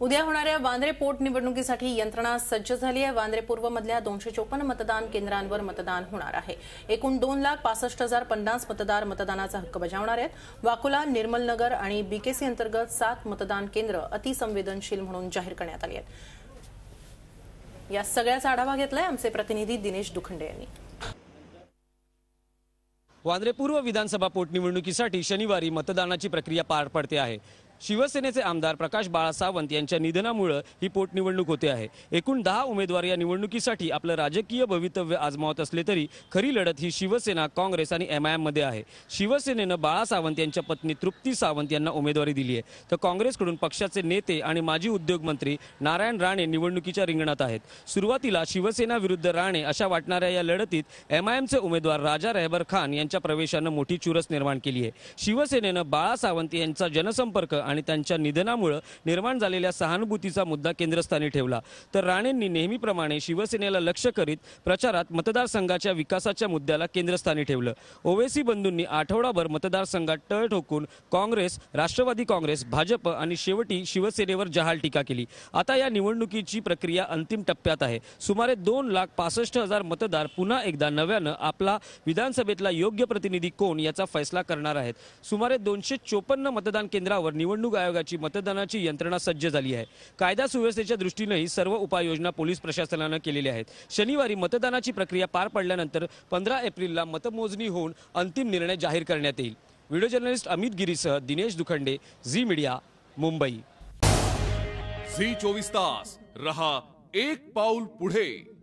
उद्या होणाऱ्या वांद्रे पोटनिवडणुकीसाठी यंत्रणा सज्ज झाली आहे वांद्रे पूर्वमधल्या दोनशे चोपन्न मतदान केंद्रांवर मतदान होणार आहे एकूण दोन लाख पासष्ट हजार पन्नास मतदार मतदानाचा हक्क बजावणार आहेत वाकुला निर्मलनगर आणि बीकेसी अंतर्गत सात मतदान केंद्र अतिसंवेदनशील म्हणून जाहीर करण्यात आली आहेत या सगळ्याचा आढावा घेतलाय आमचे प्रतिनिधी दिनेश दुखंडे यांनी वांद्रे पूर्व विधानसभा पोटनिवडणुकीसाठी शनिवारी मतदानाची प्रक्रिया पार पडते आहे शिवसेनेचे आमदार प्रकाश बाळा सावंत यांच्या निधनामुळं ही पोटनिवडणूक होते आहे एकूण दहा उमेदवार या निवडणुकीसाठी आपलं राजकीय भवितव्य आजमावत असले तरी खरी लढत ही शिवसेना काँग्रेस आणि एम आय एममध्ये आहे शिवसेनेनं बाळा सावंत यांच्या पत्नी तृप्ती सावंत यांना उमेदवारी दिली आहे तर काँग्रेसकडून पक्षाचे नेते आणि माजी उद्योगमंत्री नारायण राणे निवडणुकीच्या रिंगणात आहेत सुरुवातीला शिवसेना विरुद्ध राणे अशा वाटणाऱ्या या लढतीत एम आय एमचे उमेदवार राजा रहबर खान यांच्या प्रवेशानं मोठी चुरस निर्माण केली आहे शिवसेनेनं बाळा सावंत यांचा जनसंपर्क आणि त्यांच्या निधनामुळं निर्माण झालेल्या सहानुभूतीचा मुद्दा केंद्रस्थानी ठेवला तर राणेंनी नेहमीप्रमाणे शिवसेनेला लक्ष्य करीत प्रचारात मतदारसंघाच्या विकासाच्या मुद्द्याला केंद्रस्थानी ठेवलं ओवेसी बंधूंनी आठवडाभर मतदारसंघात टळ ठोकून काँग्रेस राष्ट्रवादी काँग्रेस भाजप आणि शेवटी शिवसेनेवर जहाल टीका केली आता या निवडणुकीची प्रक्रिया अंतिम टप्प्यात आहे सुमारे दोन लाख पासष्ट हजार मतदार पुन्हा एकदा नव्यानं आपला विधानसभेतला योग्य प्रतिनिधी कोण याचा फैसला करणार आहेत सुमारे दोनशे चोपन्न मतदान केंद्रावर निवडणूक निवडणूक आयोगाची मतदानाची यंत्रणा सज्ज झाली आहे कायदा सुव्यवस्थेच्या दृष्टीनेही सर्व उपाययोजना पोलीस प्रशासनानं केलेल्या आहेत शनिवारी मतदानाची प्रक्रिया पार पडल्यानंतर पंधरा एप्रिलला मतमोजणी होऊन अंतिम निर्णय जाहीर करण्यात येईल व्हिडिओ जर्नलिस्ट अमित गिरीसह दिनेश दुखंडे झी मीडिया मुंबई झी चोवीस तास रहा एक पाऊल पुढे